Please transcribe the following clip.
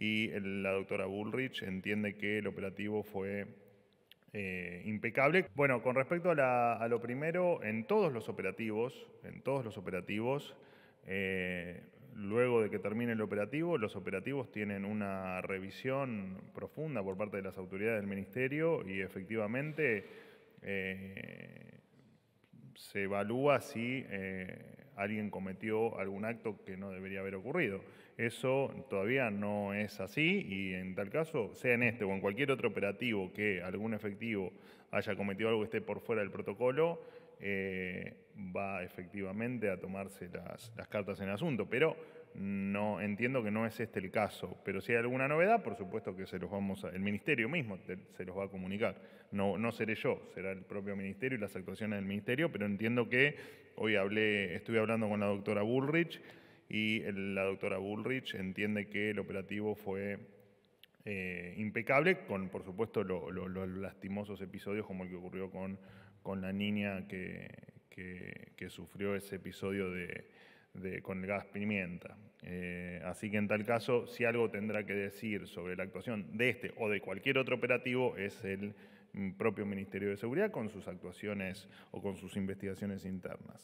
y la doctora Bullrich entiende que el operativo fue eh, impecable. Bueno, con respecto a, lo primero, en todos los operativos, en todos los operativos, eh, luego de que termine el operativo, los operativos tienen una revisión profunda por parte de las autoridades del Ministerio y efectivamente eh, se evalúa si eh, alguien cometió algún acto que no debería haber ocurrido. Eso todavía no es así y en tal caso, sea en este o en cualquier otro operativo que algún efectivo haya cometido algo que esté por fuera del protocolo, eh, va efectivamente a tomarse las, cartas en asunto. Pero no entiendo que no es este el caso, pero si hay alguna novedad, por supuesto que se los vamos a, el ministerio mismo se los va a comunicar. No, no seré yo, será el propio ministerio y las actuaciones del ministerio, pero entiendo que hoy hablé, estuve hablando con la doctora Bullrich y la doctora Bullrich entiende que el operativo fue eh, impecable, con por supuesto los lastimosos episodios como el que ocurrió con, con la niña que sufrió ese episodio de con el gas pimienta. Eh, así que en tal caso, si algo tendrá que decir sobre la actuación de este o de cualquier otro operativo, es el mm, propio Ministerio de Seguridad con sus actuaciones o con sus investigaciones internas.